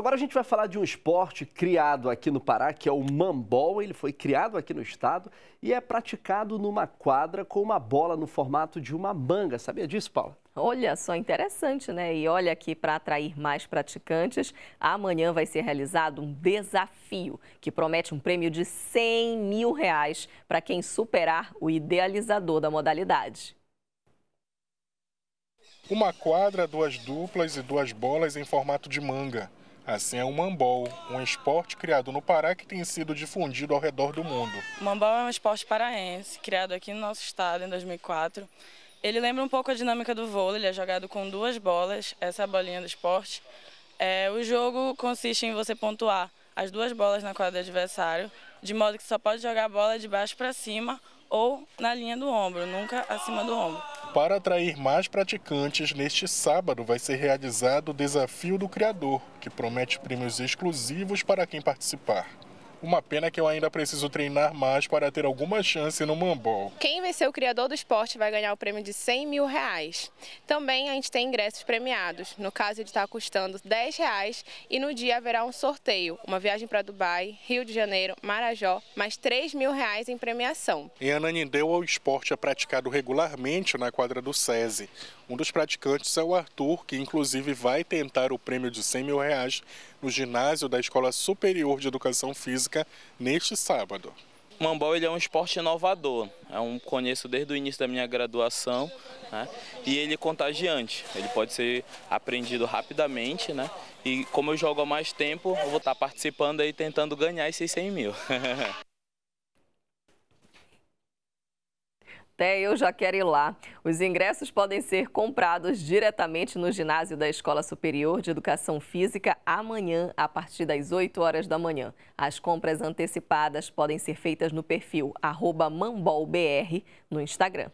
Agora a gente vai falar de um esporte criado aqui no Pará, que é o mambol. Ele foi criado aqui no estado e é praticado numa quadra com uma bola no formato de uma manga. Sabia disso, Paula? Olha só, interessante, né? E olha que para atrair mais praticantes, amanhã vai ser realizado um desafio que promete um prêmio de 100 mil reais para quem superar o idealizador da modalidade. Uma quadra, duas duplas e duas bolas em formato de manga. Assim é o mambol, um esporte criado no Pará que tem sido difundido ao redor do mundo. O mambol é um esporte paraense, criado aqui no nosso estado em 2004. Ele lembra um pouco a dinâmica do vôlei, ele é jogado com duas bolas, essa é a bolinha do esporte. É, o jogo consiste em você pontuar as duas bolas na quadra do adversário, de modo que só pode jogar a bola de baixo para cima ou na linha do ombro, nunca acima do ombro. Para atrair mais praticantes, neste sábado vai ser realizado o Desafio do Criador, que promete prêmios exclusivos para quem participar. Uma pena que eu ainda preciso treinar mais para ter alguma chance no Mambol. Quem vencer o criador do esporte vai ganhar o prêmio de 100 mil reais. Também a gente tem ingressos premiados. No caso, ele está custando 10 reais e no dia haverá um sorteio. Uma viagem para Dubai, Rio de Janeiro, Marajó, mais 3 mil reais em premiação. Em Ananindeu, o esporte é praticado regularmente na quadra do SESI. Um dos praticantes é o Arthur, que inclusive vai tentar o prêmio de 100 mil reais no ginásio da Escola Superior de Educação Física Física neste sábado. O handball ele é um esporte inovador, é um conheço desde o início da minha graduação né? e ele é contagiante, ele pode ser aprendido rapidamente né? e como eu jogo há mais tempo, eu vou estar participando e tentando ganhar esses 100 mil. Até eu já quero ir lá. Os ingressos podem ser comprados diretamente no ginásio da Escola Superior de Educação Física amanhã, a partir das 8 horas da manhã. As compras antecipadas podem ser feitas no perfil mambolbr no Instagram.